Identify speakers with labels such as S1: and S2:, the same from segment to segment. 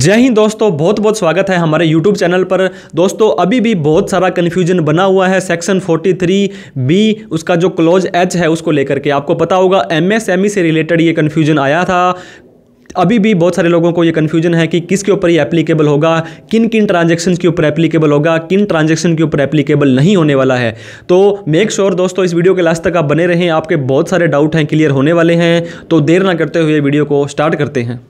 S1: जय हिंद दोस्तों बहुत बहुत स्वागत है हमारे YouTube चैनल पर दोस्तों अभी भी बहुत सारा कन्फ्यूजन बना हुआ है सेक्शन 43 बी उसका जो क्लोज एच है उसको लेकर के आपको पता होगा एमएसएमई e से रिलेटेड ये कन्फ्यूजन आया था अभी भी बहुत सारे लोगों को ये कन्फ्यूजन है कि किसके ऊपर ये एप्लीकेबल होगा किन किन ट्रांजेक्शन के ऊपर एप्लीकेबल होगा किन ट्रांजेक्शन के ऊपर एप्लीकेबल नहीं होने वाला है तो मेक श्योर sure दोस्तों इस वीडियो के लास्ट तक आप बने रहें आपके बहुत सारे डाउट हैं क्लियर होने वाले हैं तो देर ना करते हुए वीडियो को स्टार्ट करते हैं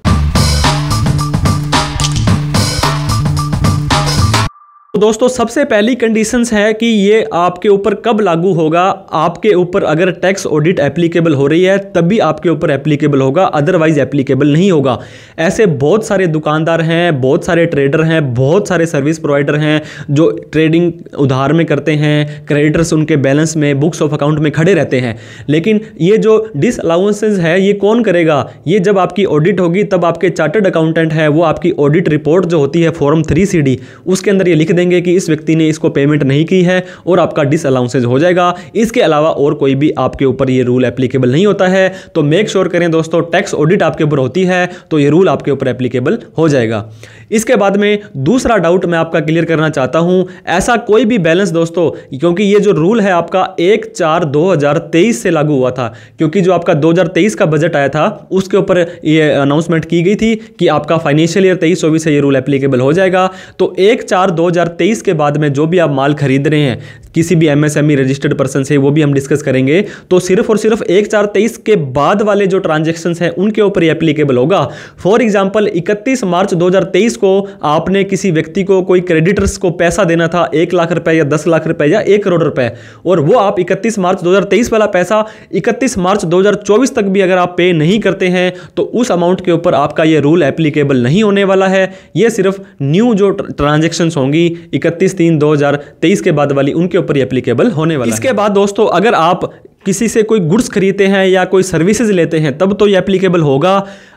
S1: दोस्तों सबसे पहली कंडीशंस है कि ये आपके ऊपर कब लागू होगा आपके ऊपर अगर टैक्स ऑडिट एप्लीकेबल हो रही है तब भी आपके ऊपर एप्लीकेबल होगा अदरवाइज एप्लीकेबल नहीं होगा ऐसे बहुत सारे दुकानदार हैं बहुत सारे ट्रेडर हैं बहुत सारे सर्विस प्रोवाइडर हैं जो ट्रेडिंग उधार में करते हैं क्रेडिटर्स उनके बैलेंस में बुक्स ऑफ अकाउंट में खड़े रहते हैं लेकिन ये जो डिस अलाउंसेज है ये कौन करेगा ये जब आपकी ऑडिट होगी तब आपके चार्टर्ड अकाउंटेंट है वो आपकी ऑडिट रिपोर्ट जो होती है फॉर्म थ्री सी उसके अंदर ये लिख देंगे देंगे कि इस व्यक्ति ने इसको पेमेंट नहीं की है और आपका डिस अलाउंसेज हो जाएगा इसके अलावा और कोई भी आपके ऊपर ये रूल एप्लीकेबल नहीं होता है तो मेक श्योर sure करें दोस्तों टैक्स ऑडिट आपके ऊपर होती है तो ये रूल आपके ऊपर एप्लीकेबल हो जाएगा इसके बाद में दूसरा डाउट मैं आपका क्लियर करना चाहता हूं ऐसा कोई भी बैलेंस दोस्तों क्योंकि ये जो रूल है आपका एक चार 2023 से लागू हुआ था क्योंकि जो आपका 2023 का बजट आया था उसके ऊपर ये अनाउंसमेंट की गई थी कि आपका फाइनेंशियल ईयर तेईस चौबीस से ये रूल एप्लीकेबल हो जाएगा तो एक चार तेईस के बाद में जो भी आप माल खरीद रहे हैं किसी भी एमएसएमई रजिस्टर्ड पर्सन से वो भी हम डिस्कस करेंगे तो सिर्फ और सिर्फ एक चार तेईस के बाद वाले जो ट्रांजेक्शन हैं उनके ऊपर एप्लीकेबल होगा फॉर एग्जाम्पल इकतीस मार्च दो को आपने किसी व्यक्ति को कोई क्रेडिटर्स को पैसा देना था एक लाख रुपए या दस लाख रुपए या एक करोड़ रुपए और वो आप 31 मार्च 2023 वाला पैसा 31 मार्च 2024 तक भी अगर आप पे नहीं करते हैं तो उस अमाउंट के ऊपर आपका ये रूल एप्लीकेबल नहीं होने वाला है ये सिर्फ न्यू जो ट्रांजेक्शन होंगी इकतीस तीन दो के बाद वाली उनके ऊपर एप्लीकेबल होने वाला इसके बाद दोस्तों अगर आप किसी से कोई गुड्स खरीदते हैं या कोई सर्विसेज लेते हैं तब तो ये एप्लीकेबल होगा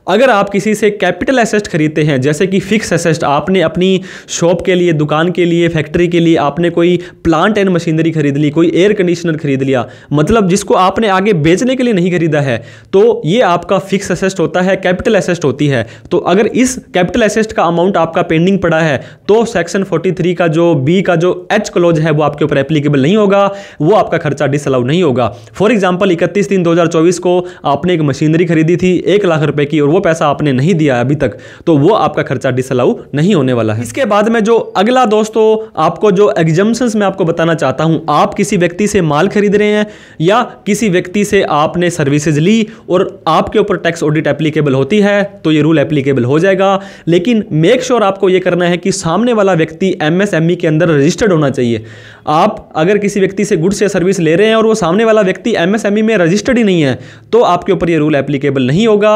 S1: अगर आप किसी से कैपिटल एसेस्ट खरीदते हैं जैसे कि फिक्स एसेस्ट आपने अपनी शॉप के लिए दुकान के लिए फैक्ट्री के लिए आपने कोई प्लांट एंड मशीनरी खरीद ली कोई एयर कंडीशनर खरीद लिया मतलब जिसको आपने आगे बेचने के लिए नहीं खरीदा है तो ये आपका फिक्स एसेस्ट होता है कैपिटल एसेस्ट होती है तो अगर इस कैपिटल एसेस्ट का अमाउंट आपका पेंडिंग पड़ा है तो सेक्शन फोर्टी का जो बी का जो एच क्लोज है वो आपके ऊपर एप्लीकेबल नहीं होगा वो आपका खर्चा डिसअलाउ नहीं होगा फॉर एग्जाम्पल इकतीस तीन दो को आपने एक मशीनरी खरीदी थी एक लाख रुपये की और वो पैसा आपने नहीं दिया अभी तक तो वो आपका खर्चा डिसअलाउ नहीं होने वाला है इसके बाद में जो अगला दोस्तों आपको जो एग्जाम्स मैं आपको बताना चाहता हूँ आप किसी व्यक्ति से माल खरीद रहे हैं या किसी व्यक्ति से आपने सर्विसेज ली और आपके ऊपर टैक्स ऑडिट एप्लीकेबल होती है तो ये रूल एप्लीकेबल हो जाएगा लेकिन मेक श्योर sure आपको ये करना है कि सामने वाला व्यक्ति एमएसएमई e के अंदर रजिस्टर्ड होना चाहिए आप अगर किसी व्यक्ति से गुड्स या सर्विस ले रहे हैं और वो सामने वाला व्यक्ति एमएसएमई e में रजिस्टर्ड ही नहीं है तो आपके ऊपर ये रूल एप्लीकेबल नहीं होगा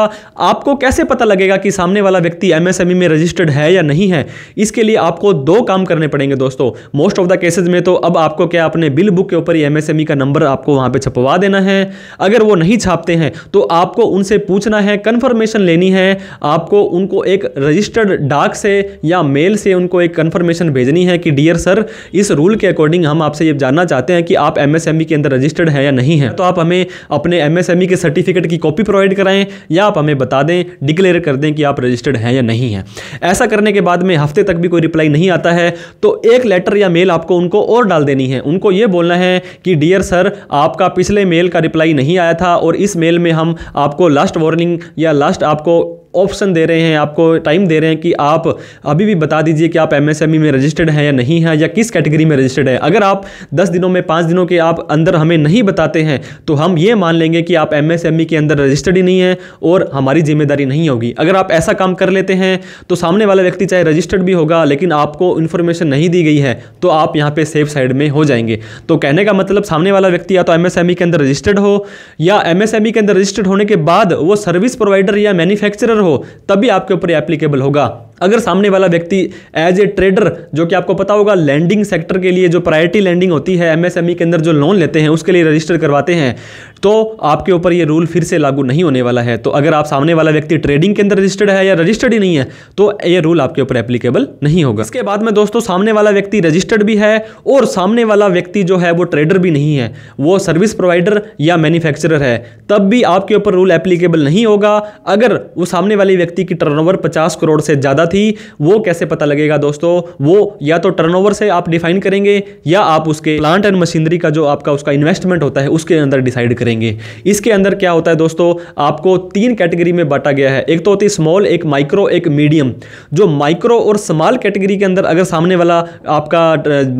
S1: आपको आपको कैसे पता लगेगा कि सामने वाला व्यक्ति एमएसएमई e में रजिस्टर्ड है या नहीं है इसके लिए आपको दो काम करने पड़ेंगे दोस्तों मोस्ट ऑफ द केसेज में तो अब आपको क्या अपने बिल बुक के ऊपर ही एमएसएमई e का नंबर आपको वहां पर छपवा देना है अगर वो नहीं छापते हैं तो आपको उनसे पूछना है कन्फर्मेशन लेनी है आपको उनको एक रजिस्टर्ड डाक से या मेल से उनको एक कन्फर्मेशन भेजनी है कि डियर सर इस रूल के अकॉर्डिंग हम आपसे ये जानना चाहते हैं कि आप एमएसएमई e के अंदर रजिस्टर्ड है या नहीं है तो आप हमें अपने एमएसएमई के सर्टिफिकेट की कॉपी प्रोवाइड कराएं या आप हमें बता दें में डिक्लेयर कर दें कि आप रजिस्टर्ड हैं या नहीं हैं ऐसा करने के बाद में हफ्ते तक भी कोई रिप्लाई नहीं आता है तो एक लेटर या मेल आपको उनको और डाल देनी है उनको ये बोलना है कि डियर सर आपका पिछले मेल का रिप्लाई नहीं आया था और इस मेल में हम आपको लास्ट वार्निंग या लास्ट आपको ऑप्शन दे रहे हैं आपको टाइम दे रहे हैं कि आप अभी भी बता दीजिए कि आप एमएसएमई e में रजिस्टर्ड हैं या नहीं है या किस कैटेगरी में रजिस्टर्ड है अगर आप दस दिनों में पाँच दिनों के आप अंदर हमें नहीं बताते हैं तो हम ये मान लेंगे कि आप एमएसएमई e के अंदर रजिस्टर्ड ही नहीं है और हमारी जिम्मेदारी नहीं होगी अगर आप ऐसा काम कर लेते हैं तो सामने वाला व्यक्ति चाहे रजिस्टर्ड भी होगा लेकिन आपको इन्फॉर्मेशन नहीं दी गई है तो आप यहाँ पर सेफ साइड में हो जाएंगे तो कहने का मतलब सामने वाला व्यक्ति या तो ई e के अंदर रजिस्टर्ड हो या ई के अंदर रजिस्टर्ड होने के बाद वो सर्विस प्रोवाइडर या मैन्युफैक्चरर ट्रेडर हो तभी आपके ऊपर एप्लीकेबल होगा अगर सामने वाला व्यक्ति एज ए ट्रेडर जो कि आपको पता होगा लैंडिंग सेक्टर के लिए जो प्रायोरिटी लैंडिंग होती है एमएसएमई e के अंदर जो लोन लेते हैं उसके लिए रजिस्टर करवाते हैं तो आपके ऊपर ये रूल फिर से लागू नहीं होने वाला है तो अगर आप सामने वाला व्यक्ति ट्रेडिंग के अंदर रजिस्टर्ड है या रजिस्टर्ड ही नहीं है तो ये रूल आपके ऊपर एप्लीकेबल नहीं होगा इसके बाद में दोस्तों सामने वाला व्यक्ति रजिस्टर्ड भी है और सामने वाला व्यक्ति जो है वो ट्रेडर भी नहीं है वो सर्विस प्रोवाइडर या मैन्युफैक्चरर है तब भी आपके ऊपर रूल एप्लीकेबल नहीं होगा अगर वो सामने वाले व्यक्ति की टर्नओवर 50 करोड़ से ज़्यादा थी वो कैसे पता लगेगा दोस्तों वो या तो टर्नओवर से आप डिफाइन करेंगे या आप उसके प्लांट एंड मशीनरी का जो आपका उसका इन्वेस्टमेंट होता है उसके अंदर डिसाइड करें करेंगे इसके अंदर क्या होता है दोस्तों आपको तीन कैटेगरी में बांटा गया है एक तो होती है स्मॉल एक माइक्रो एक मीडियम जो माइक्रो और स्मॉल कैटेगरी के अंदर अगर सामने वाला आपका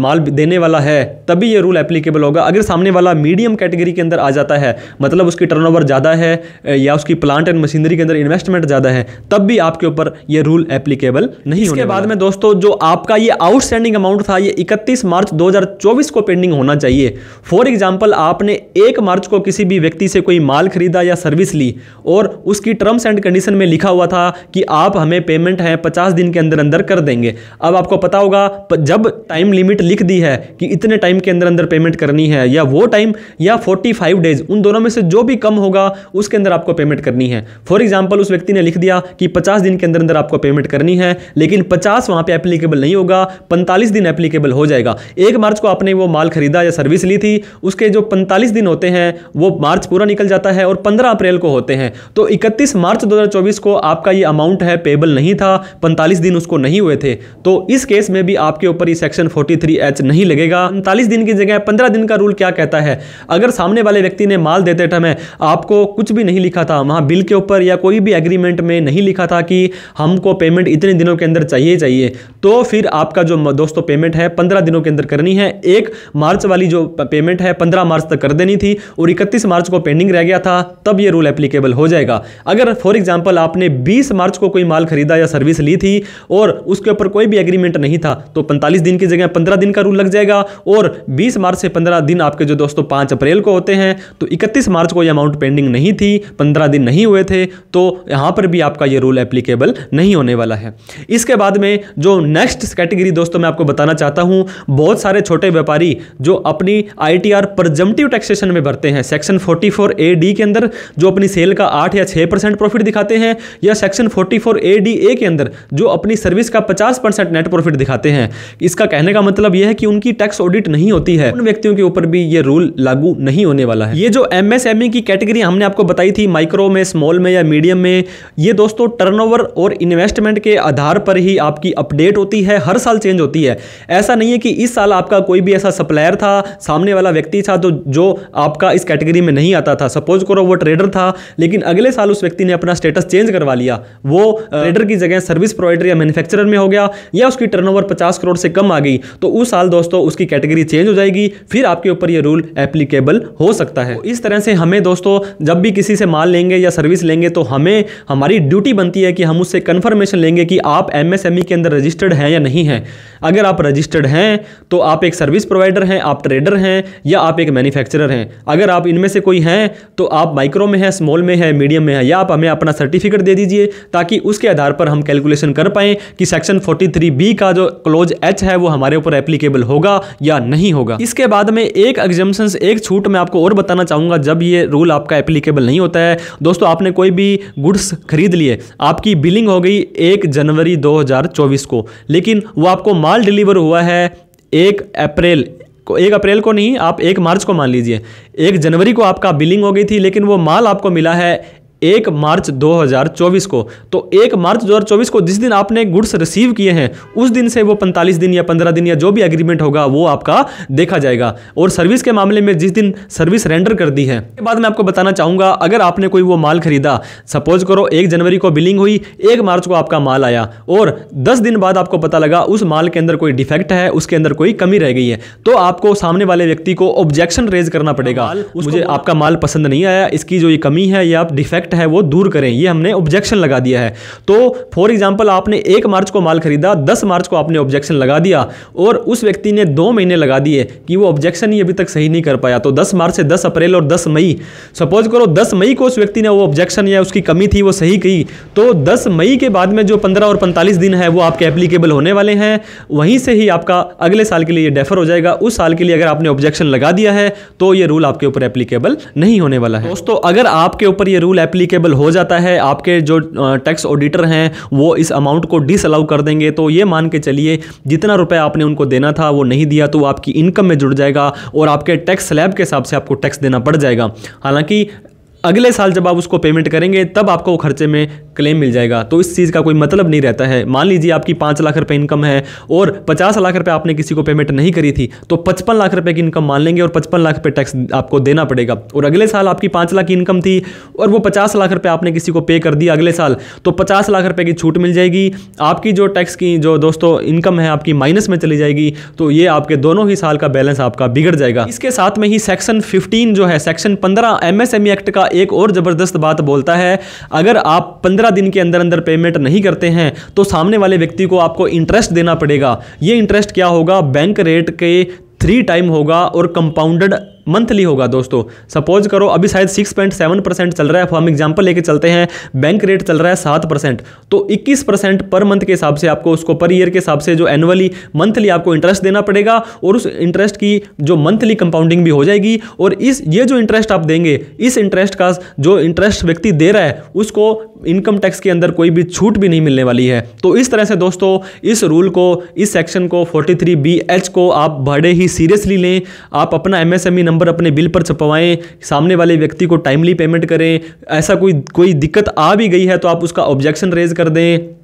S1: माल देने वाला है तभी यह रूल एप्लीकेबल होगा अगर सामने वाला मीडियम कैटेगरी के अंदर आ जाता है मतलब उसकी टर्न ज़्यादा है या उसकी प्लांट एंड मशीनरी के अंदर इन्वेस्टमेंट ज़्यादा है तब भी आपके ऊपर यह रूल एप्लीकेबल नहीं इसके बाद में दोस्तों जो आपका ये आउटस्टैंडिंग अमाउंट था ये 31 मार्च 2024 को पेंडिंग होना चाहिए फॉर एग्जांपल आपने 1 मार्च को किसी किसी भी व्यक्ति से कोई माल खरीदा या सर्विस ली और उसकी टर्म्स एंड कंडीशन में लिखा हुआ था कि आप हमें पेमेंट है पचास दिन के अंदर अंदर कर देंगे अब आपको पता होगा जब टाइम लिमिट लिख दी है कि इतने टाइम के अंदर अंदर पेमेंट करनी है या वो टाइम या फोर्टी फाइव डेज उन दोनों में से जो भी कम होगा उसके अंदर आपको पेमेंट करनी है फॉर एग्जाम्पल उस व्यक्ति ने लिख दिया कि पचास दिन के अंदर अंदर आपको पेमेंट करनी है लेकिन पचास वहाँ पर एप्लीकेबल नहीं होगा पैंतालीस दिन एप्लीकेबल हो जाएगा एक मार्च को आपने वो माल खरीदा या सर्विस ली थी उसके जो पैंतालीस दिन होते हैं वो वो मार्च पूरा निकल जाता है और 15 अप्रैल को होते हैं तो 31 मार्च 2024 को आपका ये अमाउंट है पेबल नहीं था 45 दिन उसको नहीं हुए थे तो इस केस में भी आपके ऊपर ये सेक्शन एच नहीं लगेगा उनतालीस दिन की जगह पंद्रह दिन का रूल क्या कहता है अगर सामने वाले व्यक्ति ने माल देते समय आपको कुछ भी नहीं लिखा था वहाँ बिल के ऊपर या कोई भी एग्रीमेंट में नहीं लिखा था कि हमको पेमेंट इतने दिनों के अंदर चाहिए चाहिए तो फिर आपका जो दोस्तों पेमेंट है पंद्रह दिनों के अंदर करनी है एक मार्च वाली जो पेमेंट है पंद्रह मार्च तक कर देनी थी और इकतीस इकतीस मार्च को पेंडिंग रह गया था तब ये रूल एप्लीकेबल हो जाएगा अगर फॉर एग्जाम्पल आपने बीस मार्च को कोई माल खरीदा या सर्विस ली थी और उसके ऊपर कोई भी एग्रीमेंट नहीं था तो पैंतालीस दिन की जगह पंद्रह दिन का रूल लग जाएगा और बीस मार्च से पंद्रह दिन आपके जो दोस्तों पाँच अप्रैल को होते हैं तो इकतीस मार्च को ये अमाउंट पेंडिंग नहीं थी पंद्रह दिन नहीं हुए थे तो यहाँ पर भी आपका ये रूल एप्लीकेबल नहीं होने वाला है इसके बाद में जो नेक्स्ट कैटेगरी दोस्तों मैं आपको बताना चाहता हूँ बहुत सारे छोटे व्यापारी जो अपनी आई टी आर पर टैक्सेशन में भरते हैं सेक्शन सेक्शन 44 ए डी के अंदर जो अपनी सेल का आठ या छह परसेंट प्रॉफिट दिखाते हैं या सेक्शन 44 ए डी ए के अंदर जो अपनी सर्विस का पचास परसेंट नेट प्रॉफिट दिखाते हैं इसका कहने का मतलब यह है कि उनकी टैक्स ऑडिट नहीं होती है उन व्यक्तियों के ऊपर भी ये रूल लागू नहीं होने वाला है ये जो एम e की कैटेगरी हमने आपको बताई थी माइक्रो में स्मॉल में या मीडियम में ये दोस्तों टर्नओवर और इन्वेस्टमेंट के आधार पर ही आपकी अपडेट होती है हर साल चेंज होती है ऐसा नहीं है कि इस साल आपका कोई भी ऐसा सप्लायर था सामने वाला व्यक्ति था तो जो आपका इस कैटेगरी कैटेगरी में नहीं आता था सपोज करो वो ट्रेडर था लेकिन अगले साल उस व्यक्ति ने अपना स्टेटस चेंज करवा लिया वो ट्रेडर की जगह सर्विस प्रोवाइडर या मैन्युफैक्चरर में हो गया या उसकी टर्नओवर 50 करोड़ से कम आ गई तो उस साल दोस्तों उसकी कैटेगरी चेंज हो जाएगी फिर आपके ऊपर ये रूल एप्लीकेबल हो सकता है इस तरह से हमें दोस्तों जब भी किसी से माल लेंगे या सर्विस लेंगे तो हमें हमारी ड्यूटी बनती है कि हम उससे कन्फर्मेशन लेंगे कि आप एमएसएमई e के अंदर रजिस्टर्ड हैं या नहीं है अगर आप रजिस्टर्ड हैं तो आप एक सर्विस प्रोवाइडर हैं आप ट्रेडर हैं या आप एक मैन्युफैक्चरर हैं अगर आप इनमें से कोई हैं तो आप माइक्रो में हैं स्मॉल में है मीडियम में है या आप हमें अपना सर्टिफिकेट दे दीजिए ताकि उसके आधार पर हम कैलकुलेशन कर पाएँ कि सेक्शन फोर्टी बी का जो क्लोज एच है वो हमारे ऊपर एप्लीकेबल होगा या नहीं होगा इसके बाद में एक एग्जामेशन एक छूट मैं आपको और बताना चाहूँगा जब ये रूल आपका एप्लीकेबल नहीं होता है दोस्तों आपने कोई भी गुड्स खरीद लिए आपकी बिलिंग हो गई एक जनवरी 2024 को लेकिन वो आपको माल डिलीवर हुआ है एक अप्रैल को एक अप्रैल को नहीं आप एक मार्च को मान लीजिए एक जनवरी को आपका बिलिंग हो गई थी लेकिन वो माल आपको मिला है एक मार्च 2024 को तो एक मार्च 2024 को जिस दिन आपने गुड्स रिसीव किए हैं उस दिन से वो 45 दिन या 15 दिन या जो भी एग्रीमेंट होगा वो आपका देखा जाएगा और सर्विस के मामले में जिस दिन सर्विस रेंडर कर दी है के बाद मैं आपको बताना चाहूंगा अगर आपने कोई वो माल खरीदा सपोज करो एक जनवरी को बिलिंग हुई एक मार्च को आपका माल आया और दस दिन बाद आपको पता लगा उस माल के अंदर कोई डिफेक्ट है उसके अंदर कोई कमी रह गई है तो आपको सामने वाले व्यक्ति को ऑब्जेक्शन रेज करना पड़ेगा मुझे आपका माल पसंद नहीं आया इसकी जो ये कमी है या आप डिफेक्ट डिफेक्ट है वो दूर करें ये हमने ऑब्जेक्शन लगा दिया है तो फॉर एग्जाम्पल आपने एक मार्च को माल खरीदा दस मार्च को आपने ऑब्जेक्शन लगा दिया और उस व्यक्ति ने दो महीने लगा दिए कि वो ऑब्जेक्शन ही अभी तक सही नहीं कर पाया तो दस मार्च से दस अप्रैल और दस मई सपोज करो दस मई को उस व्यक्ति ने वो ऑब्जेक्शन या उसकी कमी थी वो सही की तो दस मई के बाद में जो पंद्रह और पैंतालीस दिन है वो आपके एप्लीकेबल होने वाले हैं वहीं से ही आपका अगले साल के लिए डेफर हो जाएगा उस साल के लिए अगर आपने ऑब्जेक्शन लगा दिया है तो ये रूल आपके ऊपर एप्लीकेबल नहीं होने वाला है दोस्तों अगर आपके ऊपर ये रूल एप्ली एप्लीकेबल हो जाता है आपके जो टैक्स ऑडिटर हैं वो इस अमाउंट को डिसअलाउ कर देंगे तो ये मान के चलिए जितना रुपया आपने उनको देना था वो नहीं दिया तो आपकी इनकम में जुड़ जाएगा और आपके टैक्स स्लैब के हिसाब से आपको टैक्स देना पड़ जाएगा हालांकि अगले साल जब आप उसको पेमेंट करेंगे तब आपको वो खर्चे में क्लेम मिल जाएगा तो इस चीज़ का कोई मतलब नहीं रहता है मान लीजिए आपकी पाँच लाख रुपये इनकम है और पचास लाख रुपये आपने किसी को पेमेंट नहीं करी थी तो पचपन लाख रुपये की इनकम मान लेंगे और पचपन लाख रुपये टैक्स आपको देना पड़ेगा और अगले साल आपकी पाँच लाख की इनकम थी और वो पचास लाख रुपये आपने किसी को पे कर दिया अगले साल तो पचास लाख रुपये की छूट मिल जाएगी आपकी जो टैक्स की जो दोस्तों इनकम है आपकी माइनस में चली जाएगी तो ये आपके दोनों ही साल का बैलेंस आपका बिगड़ जाएगा इसके साथ में ही सेक्शन फिफ्टीन जो है सेक्शन पंद्रह एमएसएमई एक्ट e का एक और ज़बरदस्त बात बोलता है अगर आप पंद्रह दिन के अंदर अंदर पेमेंट नहीं करते हैं तो सामने वाले व्यक्ति को आपको इंटरेस्ट देना पड़ेगा ये इंटरेस्ट क्या होगा बैंक रेट के थ्री टाइम होगा और कंपाउंडेड मंथली होगा दोस्तों सपोज करो अभी शायद सिक्स पॉइंट सेवन परसेंट चल रहा है हम एग्जाम्पल लेके चलते हैं बैंक रेट चल रहा है सात परसेंट तो इक्कीस परसेंट पर मंथ के हिसाब से आपको उसको पर ईयर के हिसाब से जो एनुअली मंथली आपको इंटरेस्ट देना पड़ेगा और उस इंटरेस्ट की जो मंथली कंपाउंडिंग भी हो जाएगी और इस ये जो इंटरेस्ट आप देंगे इस इंटरेस्ट का जो इंटरेस्ट व्यक्ति दे रहा है उसको इनकम टैक्स के अंदर कोई भी छूट भी नहीं मिलने वाली है तो इस तरह से दोस्तों इस रूल को इस सेक्शन को थ्री बी एच को आप बड़े ही सीरियसली लें आप अपना एमएसएमई नंबर नंबर अपने बिल पर छपवाएं सामने वाले व्यक्ति को टाइमली पेमेंट करें ऐसा कोई कोई दिक्कत आ भी गई है तो आप उसका ऑब्जेक्शन रेज कर दें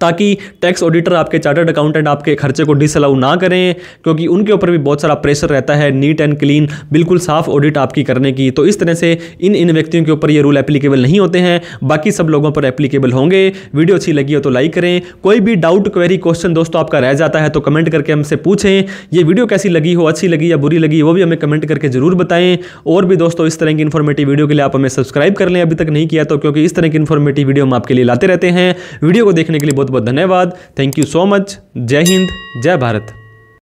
S1: ताकि टैक्स ऑडिटर आपके चार्टर्ड अकाउंटेंट आपके खर्चे को डिसअलाउ ना करें क्योंकि उनके ऊपर भी बहुत सारा प्रेशर रहता है नीट एंड क्लीन बिल्कुल साफ ऑडिट आपकी करने की तो इस तरह से इन इन व्यक्तियों के ऊपर ये रूल एप्लीकेबल नहीं होते हैं बाकी सब लोगों पर एप्लीकेबल होंगे वीडियो अच्छी लगी हो तो लाइक करें कोई भी डाउट क्वेरी क्वेश्चन दोस्तों आपका रह जाता है तो कमेंट करके हमसे पूछें ये वीडियो कैसी लगी हो अच्छी लगी या बुरी लगी वो भी हमें कमेंट करके जरूर बताएं और भी दोस्तों इस तरह की इन्फॉर्मेटिव वीडियो के लिए आप हमें सब्सक्राइब कर लें अभी तक नहीं किया तो क्योंकि इस तरह की इन्फॉर्मेटिव वीडियो हम आपके लिए लाते रहते हैं वीडियो को देखने के लिए बहुत बहुत बहुत धन्यवाद थैंक यू सो मच जय हिंद जय भारत